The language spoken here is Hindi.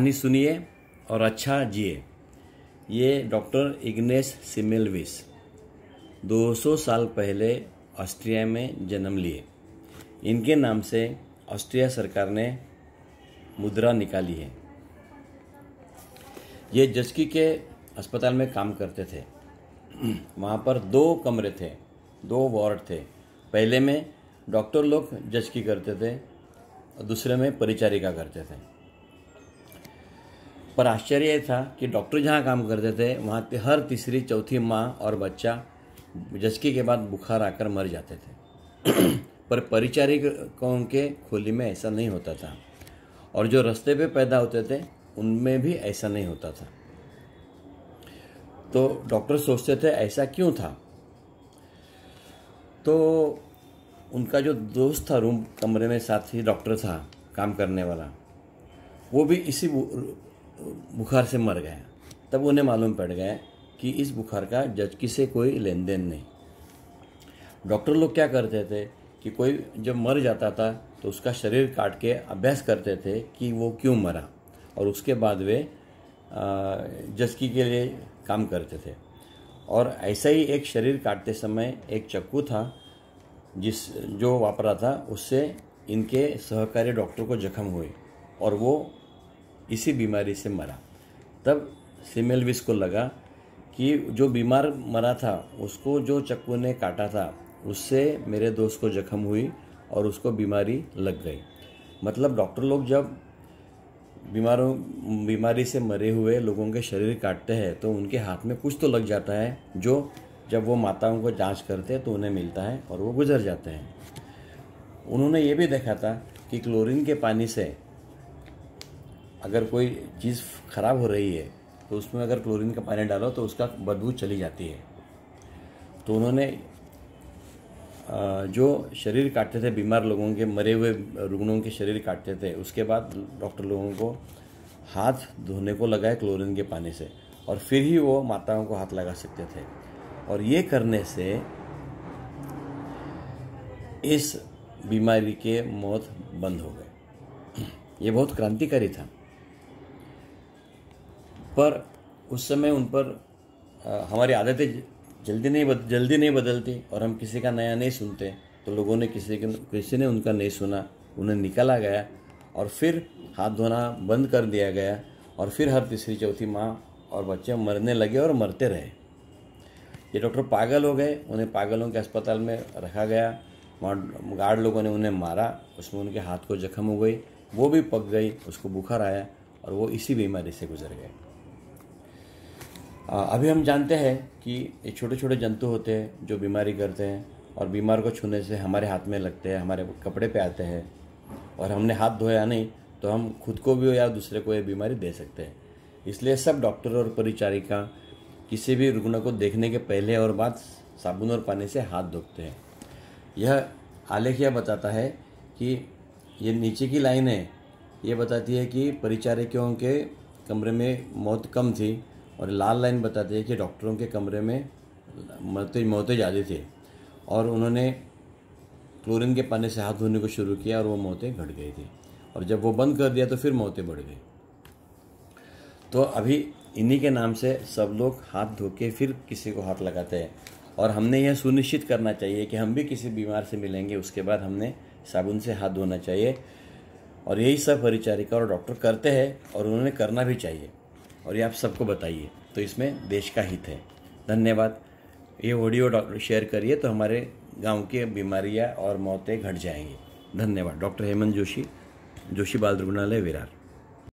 कहानी सुनिए और अच्छा जिए ये डॉक्टर इग्नेस सिमेलविस 200 साल पहले ऑस्ट्रिया में जन्म लिए इनके नाम से ऑस्ट्रिया सरकार ने मुद्रा निकाली है ये जस्की के अस्पताल में काम करते थे वहाँ पर दो कमरे थे दो वार्ड थे पहले में डॉक्टर लोग जस्की करते थे और दूसरे में परिचारिका करते थे पर आश्चर्य ये था कि डॉक्टर जहाँ काम करते थे वहाँ हर तीसरी चौथी माँ और बच्चा जचकी के बाद बुखार आकर मर जाते थे पर परिचारिकों के खोली में ऐसा नहीं होता था और जो रास्ते पे पैदा होते थे उनमें भी ऐसा नहीं होता था तो डॉक्टर सोचते थे ऐसा क्यों था तो उनका जो दोस्त था रूम कमरे में साथ ही डॉक्टर था काम करने वाला वो भी इसी बुखार से मर गए तब उन्हें मालूम पड़ गया कि इस बुखार का जचकी से कोई लेन देन नहीं डॉक्टर लोग क्या करते थे कि कोई जब मर जाता था तो उसका शरीर काट के अभ्यास करते थे कि वो क्यों मरा और उसके बाद वे जचकी के लिए काम करते थे और ऐसा ही एक शरीर काटते समय एक चक्कू था जिस जो वापरा था उससे इनके सहकारी डॉक्टर को जख्म हुए और वो इसी बीमारी से मरा तब सिमेलविस को लगा कि जो बीमार मरा था उसको जो चक्कू ने काटा था उससे मेरे दोस्त को जख्म हुई और उसको बीमारी लग गई मतलब डॉक्टर लोग जब बीमारों बीमारी से मरे हुए लोगों के शरीर काटते हैं तो उनके हाथ में कुछ तो लग जाता है जो जब वो माताओं को जांच करते हैं तो उन्हें मिलता है और वो गुजर जाते हैं उन्होंने ये भी देखा था कि क्लोरीन के पानी से अगर कोई चीज़ ख़राब हो रही है तो उसमें अगर क्लोरीन का पानी डालो तो उसका बदबू चली जाती है तो उन्होंने जो शरीर काटते थे बीमार लोगों के मरे हुए रुग्णों के शरीर काटते थे उसके बाद डॉक्टर लोगों को हाथ धोने को लगाए क्लोरीन के पानी से और फिर ही वो माताओं को हाथ लगा सकते थे और ये करने से इस बीमारी के मौत बंद हो गए ये बहुत क्रांतिकारी था पर उस समय उन पर हमारी आदतें जल्दी नहीं बद, जल्दी नहीं बदलती और हम किसी का नया नहीं सुनते तो लोगों ने किसी के किसी ने उनका नहीं सुना उन्हें निकाला गया और फिर हाथ धोना बंद कर दिया गया और फिर हर तीसरी चौथी माँ और बच्चे मरने लगे और मरते रहे ये डॉक्टर पागल हो गए उन्हें पागलों के अस्पताल में रखा गया वहाँ गार्ड लोगों ने उन्हें मारा उसमें उनके हाथ को जख्म हो गई वो भी पक गई उसको बुखार आया और वो इसी बीमारी से गुजर गए अभी हम जानते हैं कि छोटे छोटे जंतु होते हैं जो बीमारी करते हैं और बीमार को छूने से हमारे हाथ में लगते हैं हमारे कपड़े पे आते हैं और हमने हाथ धोया नहीं तो हम खुद को भी या दूसरे को ये बीमारी दे सकते हैं इसलिए सब डॉक्टर और परिचारिका किसी भी रुग्ण को देखने के पहले और बाद साबुन और पानी से हाथ धोते हैं यह आलेख यह बताता है कि ये नीचे की लाइन है ये बताती है कि परिचारिकों के कमरे में मौत कम थी और लाल लाइन बताती है कि डॉक्टरों के कमरे में मरते मौतें ज़्यादा थे और उन्होंने क्लोरीन के पानी से हाथ धोने को शुरू किया और वो मौतें घट गई थी और जब वो बंद कर दिया तो फिर मौतें बढ़ गई तो अभी इन्हीं के नाम से सब लोग हाथ धो के फिर किसी को हाथ लगाते हैं और हमने यह सुनिश्चित करना चाहिए कि हम भी किसी बीमार से मिलेंगे उसके बाद हमने साबुन से हाथ धोना चाहिए और यही सब परिचारिका और डॉक्टर करते हैं और उन्होंने करना भी चाहिए और ये आप सबको बताइए तो इसमें देश का हित है धन्यवाद ये ऑडियो डॉक्टर शेयर करिए तो हमारे गांव के बीमारियां और मौतें घट जाएंगी धन्यवाद डॉक्टर हेमंत जोशी जोशी बाल रुग्णालय विरार